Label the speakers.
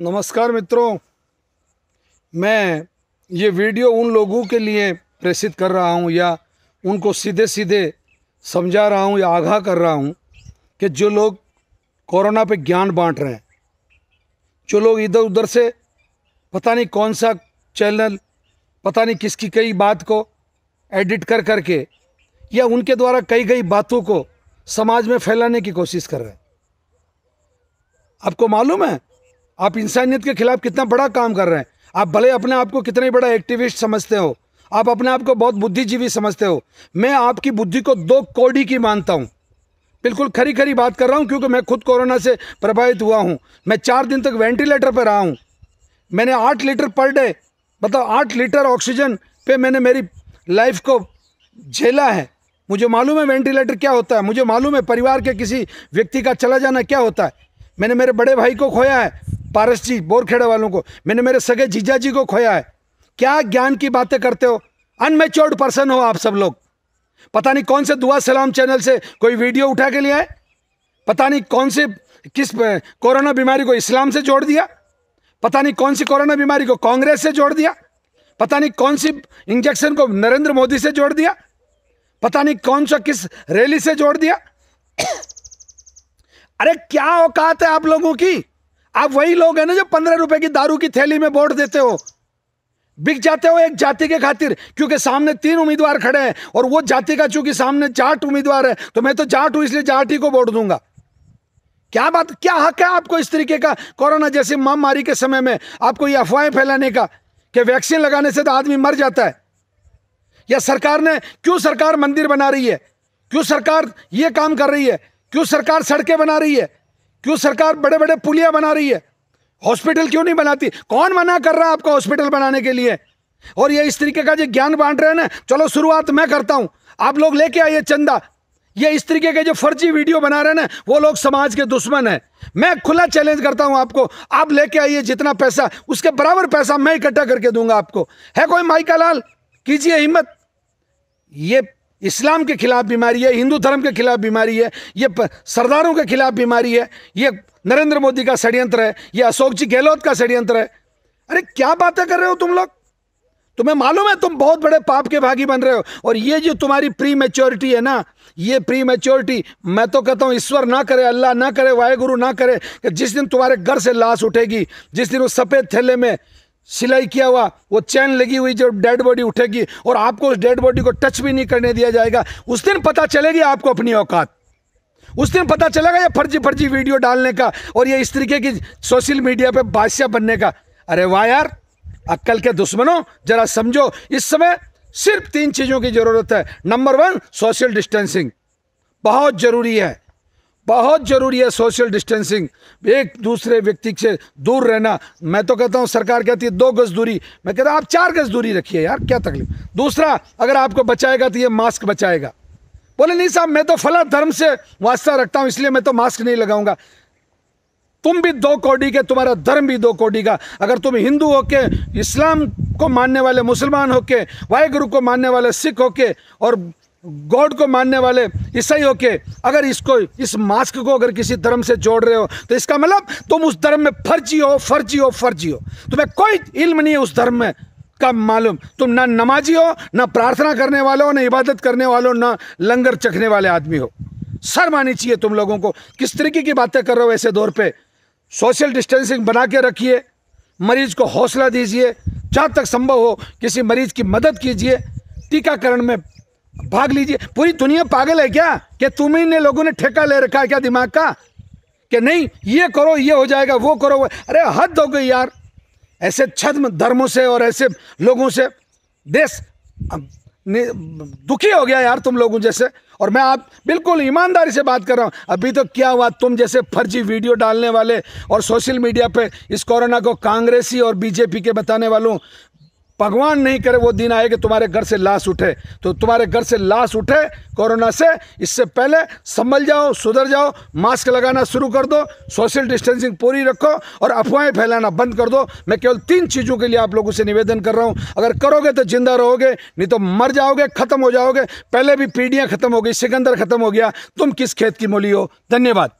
Speaker 1: नमस्कार मित्रों मैं ये वीडियो उन लोगों के लिए प्रेषित कर रहा हूँ या उनको सीधे सीधे समझा रहा हूँ या आगाह कर रहा हूँ कि जो लोग कोरोना पे ज्ञान बांट रहे हैं जो लोग इधर उधर से पता नहीं कौन सा चैनल पता नहीं किसकी कई बात को एडिट कर करके या उनके द्वारा कई कई बातों को समाज में फैलाने की कोशिश कर रहे हैं आपको मालूम है आप इंसानियत के खिलाफ कितना बड़ा काम कर रहे हैं आप भले अपने आप को कितने बड़ा एक्टिविस्ट समझते हो आप अपने आप को बहुत बुद्धिजीवी समझते हो मैं आपकी बुद्धि को दो कौड़ी की मानता हूँ बिल्कुल खरी खरी बात कर रहा हूँ क्योंकि मैं खुद कोरोना से प्रभावित हुआ हूँ मैं चार दिन तक वेंटिलेटर पर रहा हूँ मैंने आठ लीटर पर डे मतलब आठ लीटर ऑक्सीजन पे मैंने मेरी लाइफ को झेला है मुझे मालूम है वेंटिलेटर क्या होता है मुझे मालूम है परिवार के किसी व्यक्ति का चला जाना क्या होता है मैंने मेरे बड़े भाई को खोया है पारस जी बोरखेड़े वालों को मैंने मेरे सगे जीजा जी को खोया है क्या ज्ञान की बातें करते हो अनमेच्योर्ड पर्सन हो आप सब लोग पता नहीं कौन से दुआ सलाम चैनल से कोई वीडियो उठा के लिया है पता नहीं कौन से किस कोरोना बीमारी को इस्लाम से जोड़ दिया पता नहीं कौन सी कोरोना बीमारी को कांग्रेस से जोड़ दिया पता नहीं कौन सी इंजेक्शन को नरेंद्र मोदी से जोड़ दिया पता नहीं कौन सा किस रैली से जोड़ दिया अरे क्या औकात है आप लोगों की आप वही लोग हैं ना जो पंद्रह रुपए की दारू की थैली में वोट देते हो बिक जाते हो एक जाति के खातिर क्योंकि सामने तीन उम्मीदवार खड़े हैं और वो जाति का चूंकि सामने जाट उम्मीदवार है तो मैं तो जाट हूं इसलिए जाट ही को वोट दूंगा क्या बात क्या हक है आपको इस तरीके का कोरोना जैसी महामारी के समय में आपको ये अफवाहें फैलाने का कि वैक्सीन लगाने से तो आदमी मर जाता है या सरकार ने क्यों सरकार मंदिर बना रही है क्यों सरकार ये काम कर रही है क्यों सरकार सड़कें बना रही है क्यों सरकार बड़े बड़े पुलिया बना रही है हॉस्पिटल क्यों नहीं बनाती कौन मना कर रहा है आपका हॉस्पिटल बनाने के लिए और ये इस तरीके का जो ज्ञान बांट रहे हैं ना चलो शुरुआत मैं करता हूं आप लोग लेके आइए चंदा ये इस तरीके के जो फर्जी वीडियो बना रहे हैं ना वो लोग समाज के दुश्मन है मैं खुला चैलेंज करता हूं आपको आप लेके आइए जितना पैसा उसके बराबर पैसा मैं इकट्ठा करके दूंगा आपको है कोई माइका लाल कीजिए हिम्मत ये इस्लाम के खिलाफ बीमारी है हिंदू धर्म के खिलाफ बीमारी है ये सरदारों के खिलाफ बीमारी है ये नरेंद्र मोदी का षड्यंत्र है ये अशोक जी गहलोत का षड्यंत्र है अरे क्या बातें कर रहे हो तुम लोग तुम्हें मालूम है तुम बहुत बड़े पाप के भागी बन रहे हो और ये जो तुम्हारी प्री मेच्योरिटी है ना ये प्री मेच्योरिटी मैं तो कहता हूँ ईश्वर ना करे अल्लाह ना करे वाहेगुरु ना करे कि जिस दिन तुम्हारे घर से लाश उठेगी जिस दिन उस सफ़ेद थैले में सिलाई किया हुआ वो चैन लगी हुई जब डेड बॉडी उठेगी और आपको उस डेड बॉडी को टच भी नहीं करने दिया जाएगा उस दिन पता चलेगी आपको अपनी औकात उस दिन पता चलेगा ये फर्जी फर्जी वीडियो डालने का और ये इस तरीके की सोशल मीडिया पे बादशाह बनने का अरे वाह यार अक्कल के दुश्मनों जरा समझो इस समय सिर्फ तीन चीज़ों की ज़रूरत है नंबर वन सोशल डिस्टेंसिंग बहुत ज़रूरी है बहुत ज़रूरी है सोशल डिस्टेंसिंग एक दूसरे व्यक्ति से दूर रहना मैं तो कहता हूँ सरकार कहती है दो गज़ दूरी मैं कहता हूँ आप चार गज़ दूरी रखिए यार क्या तकलीफ दूसरा अगर आपको बचाएगा तो ये मास्क बचाएगा बोले नहीं साहब मैं तो फला धर्म से वास्ता रखता हूँ इसलिए मैं तो मास्क नहीं लगाऊंगा तुम भी दो कोडी के तुम्हारा धर्म भी दो कोडी का अगर तुम हिंदू होके इस्लाम को मानने वाले मुसलमान होके वाहगुरु को मानने वाले सिख हो के और गॉड को मानने वाले ईसाई होके अगर इसको इस मास्क को अगर किसी धर्म से जोड़ रहे हो तो इसका मतलब तुम उस धर्म में फर्जी हो फर्जी हो फर्जी हो तुम्हें कोई इल्म नहीं है उस धर्म में का मालूम तुम ना नमाजी हो ना प्रार्थना करने वाले हो ना इबादत करने वाले हो ना लंगर चखने वाले आदमी हो सर मानी चाहिए तुम लोगों को किस तरीके की बातें कर रहे हो ऐसे दौर पर सोशल डिस्टेंसिंग बना के रखिए मरीज को हौसला दीजिए जहाँ तक संभव हो किसी मरीज की मदद कीजिए टीकाकरण में भाग लीजिए पूरी दुनिया पागल है क्या कि ही ने लोगों ने ठेका ले रखा है क्या दिमाग का कि नहीं ये करो ये हो जाएगा वो करो अरे हद हो गई यार ऐसे छद्म धर्मों से और ऐसे लोगों से देश दुखी हो गया यार तुम लोगों जैसे और मैं आप बिल्कुल ईमानदारी से बात कर रहा हूँ अभी तो क्या हुआ तुम जैसे फर्जी वीडियो डालने वाले और सोशल मीडिया पे इस कोरोना को कांग्रेसी और बीजेपी के बताने वालों भगवान नहीं करे वो दिन आए कि तुम्हारे घर से लाश उठे तो तुम्हारे घर से लाश उठे कोरोना से इससे पहले संभल जाओ सुधर जाओ मास्क लगाना शुरू कर दो सोशल डिस्टेंसिंग पूरी रखो और अफवाहें फैलाना बंद कर दो मैं केवल तीन चीज़ों के लिए आप लोगों से निवेदन कर रहा हूँ अगर करोगे तो जिंदा रहोगे नहीं तो मर जाओगे ख़त्म हो जाओगे पहले भी पीढ़ियाँ ख़त्म हो गई सिकंदर ख़त्म हो गया तुम किस खेत की मोली हो धन्यवाद